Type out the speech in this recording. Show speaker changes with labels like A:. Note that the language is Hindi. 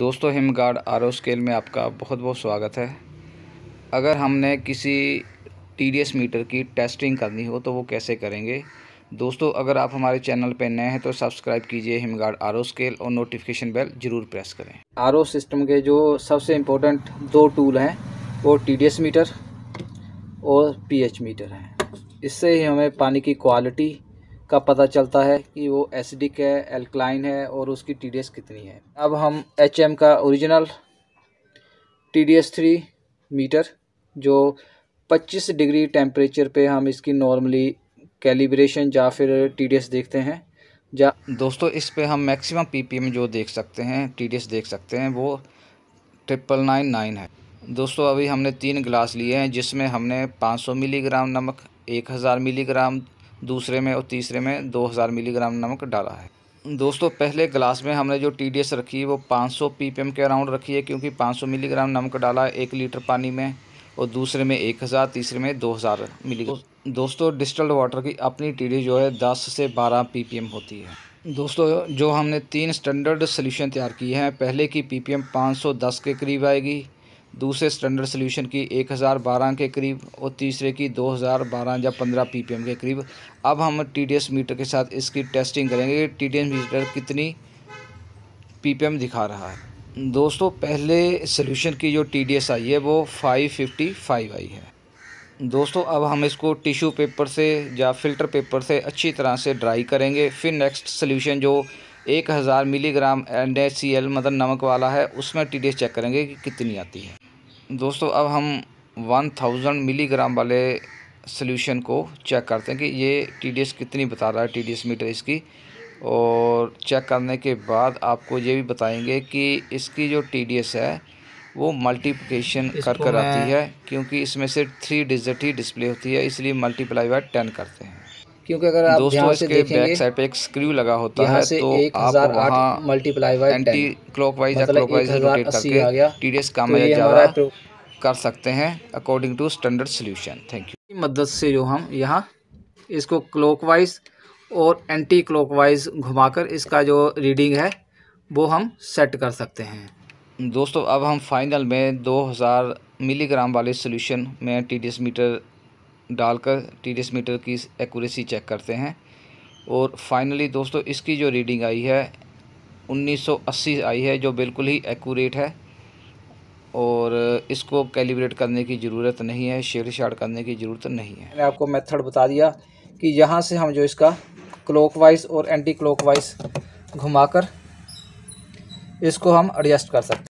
A: दोस्तों हिम गार्ड आर स्केल में आपका बहुत बहुत स्वागत है अगर हमने किसी टी मीटर की टेस्टिंग करनी हो तो वो कैसे करेंगे दोस्तों अगर आप हमारे चैनल पर नए हैं तो सब्सक्राइब कीजिए हिम गार्ड आर स्केल और नोटिफिकेशन बेल जरूर प्रेस करें आर सिस्टम के जो सबसे इम्पोर्टेंट दो टूल हैं वो टी मीटर और पी मीटर हैं इससे ही हमें पानी की क्वालिटी का पता चलता है कि वो एसिडिक है एल्कलाइन है और उसकी टी कितनी है अब हम एच का original T D three meter जो 25 डिग्री टेम्परेचर पे हम इसकी नॉर्मली कैलिब्रेशन या फिर टी देखते हैं या दोस्तों इस पे हम मैक्सिमम पीपीएम जो देख सकते हैं टी देख सकते हैं वो ट्रिपल नाइन नाइन है दोस्तों अभी हमने तीन ग्लास लिए हैं जिसमें हमने 500 मिलीग्राम नमक 1000 मिलीग्राम दूसरे में और तीसरे में 2000 मिलीग्राम नमक डाला है दोस्तों पहले ग्लास में हमने जो टी रखी है वो 500 ppm के अराउंड रखी है क्योंकि 500 मिलीग्राम नमक डाला है एक लीटर पानी में और दूसरे में 1000 तीसरे में 2000 मिलीग्राम दोस्तों डिस्टल्ड वाटर की अपनी टी जो है दस से बारह पी होती है दोस्तों जो हमने तीन स्टैंडर्ड सोल्यूशन तैयार किए हैं पहले की पी पी के करीब आएगी दूसरे स्टैंडर्ड सोल्यूशन की 1012 के करीब और तीसरे की 2012 या 15 एम के करीब अब हम एस मीटर के साथ इसकी टेस्टिंग करेंगे कि एस मीटर कितनी एम दिखा रहा है दोस्तों पहले सोल्यूशन की जो एस आई है वो 555 आई है दोस्तों अब हम इसको टिश्यू पेपर से या फिल्टर पेपर से अच्छी तरह से ड्राई करेंगे फिर नेक्स्ट सोल्यूशन जो एक हज़ार मिलीग्राम एन मतलब नमक वाला है उसमें टी चेक करेंगे कि कितनी आती है दोस्तों अब हम वन थाउजेंड मिलीग्राम वाले सोल्यूशन को चेक करते हैं कि ये टी कितनी बता रहा है टी मीटर इसकी और चेक करने के बाद आपको ये भी बताएंगे कि इसकी जो टी है वो मल्टीप्लिकेशन कर कर आती है क्योंकि इसमें सिर्फ थ्री डिजिट ही डिस्प्ले होती है इसलिए मल्टीप्लाई बाय टेन करते हैं क्योंकि अगर आप दोस्तों से देखेंगे बैक साइड पे एक स्क्रू लगा होता है तो आप वहाँ मल्टीप्लाई बाय एंटी क्लॉकवाइज या मतलब क्लॉकवाइज रोटेट करके टीडीएस काम में तो ज़्यादा तो कर सकते हैं according to standard solution thank you मदद से जो हम यहां इसको क्लॉकवाइज और एंटी क्लॉकवाइज घुमाकर इसका जो रीडिंग है वो हम सेट कर सकते हैं दोस्तों अब हम फाइनल में 2000 मिलीग्राम वाले सॉल्यूशन में टीडीएस मीटर डालकर टी मीटर की एक्यूरेसी चेक करते हैं और फाइनली दोस्तों इसकी जो रीडिंग आई है 1980 आई है जो बिल्कुल ही एक्यूरेट है और इसको कैलिब्रेट करने की ज़रूरत नहीं है छेड़छाड़ शाड़ करने की ज़रूरत नहीं है मैंने आपको मेथड बता दिया कि यहाँ से हम जो इसका क्लॉकवाइज और एंटी क्लॉकवाइज घुमाकर इसको हम एडजस्ट कर सकते हैं